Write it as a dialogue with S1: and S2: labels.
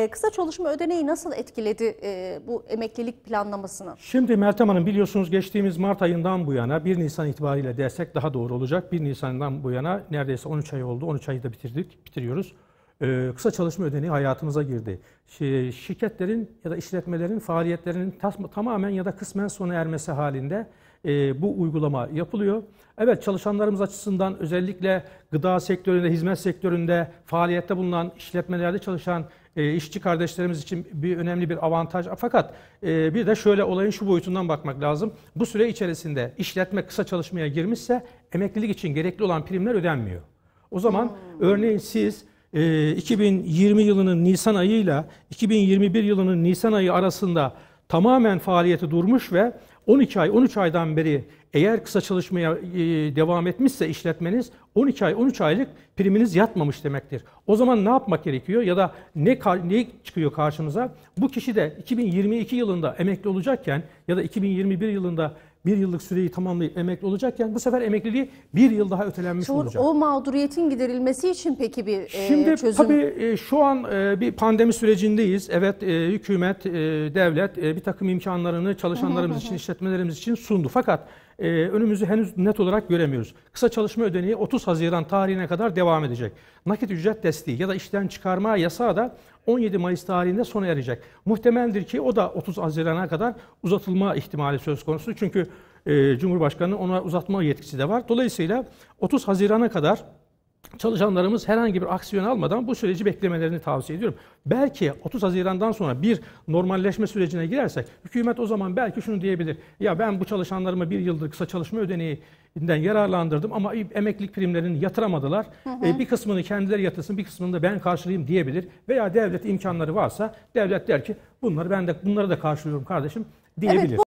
S1: Ee, kısa çalışma ödeneği nasıl etkiledi e, bu emeklilik planlamasını? Şimdi Meltem Hanım biliyorsunuz geçtiğimiz Mart ayından bu yana 1 Nisan itibariyle dersek daha doğru olacak. 1 Nisan'dan bu yana neredeyse 13 ay oldu. 13 ayı da bitirdik, bitiriyoruz. E, kısa çalışma ödeneği hayatımıza girdi. şirketlerin ya da işletmelerin faaliyetlerinin tam, tamamen ya da kısmen sona ermesi halinde e, bu uygulama yapılıyor. Evet çalışanlarımız açısından özellikle gıda sektöründe, hizmet sektöründe faaliyette bulunan, işletmelerde çalışan e, işçi kardeşlerimiz için bir önemli bir avantaj. Fakat e, bir de şöyle olayın şu boyutundan bakmak lazım. Bu süre içerisinde işletme kısa çalışmaya girmişse emeklilik için gerekli olan primler ödenmiyor. O zaman hmm. örneğin siz e, 2020 yılının Nisan ayıyla 2021 yılının Nisan ayı arasında tamamen faaliyeti durmuş ve 12 ay 13 aydan beri eğer kısa çalışmaya e, devam etmişse işletmeniz 12 ay 13 aylık priminiz yatmamış demektir. O zaman ne yapmak gerekiyor ya da ne ne çıkıyor karşımıza? Bu kişi de 2022 yılında emekli olacakken ya da 2021 yılında bir yıllık süreyi tamamlayıp emekli olacakken bu sefer emekliliği bir yıl daha ötelenmiş Şur, olacak. O mağduriyetin giderilmesi için peki bir e, Şimdi, çözüm? Şimdi tabii e, şu an e, bir pandemi sürecindeyiz. Evet e, hükümet, e, devlet e, bir takım imkanlarını çalışanlarımız için, işletmelerimiz için sundu. Fakat e, önümüzü henüz net olarak göremiyoruz. Kısa çalışma ödeneği 30 Haziran tarihine kadar devam edecek. Nakit ücret desteği ya da işten çıkarma yasağı da 17 Mayıs tarihinde sona erecek. Muhtemeldir ki o da 30 Haziran'a kadar uzatılma ihtimali söz konusu. Çünkü e, Cumhurbaşkanı ona uzatma yetkisi de var. Dolayısıyla 30 Haziran'a kadar çalışanlarımız herhangi bir aksiyon almadan bu süreci beklemelerini tavsiye ediyorum. Belki 30 Haziran'dan sonra bir normalleşme sürecine girersek hükümet o zaman belki şunu diyebilir. Ya ben bu çalışanlarıma bir yıldır kısa çalışma ödeneğinden yararlandırdım ama emeklilik primlerini yatıramadılar. Hı hı. E, bir kısmını kendileri yatırsın bir kısmını da ben karşılayayım diyebilir. Veya devlet imkanları varsa devlet der ki bunları ben de bunları da karşılıyorum kardeşim diyebilir. Evet, bu...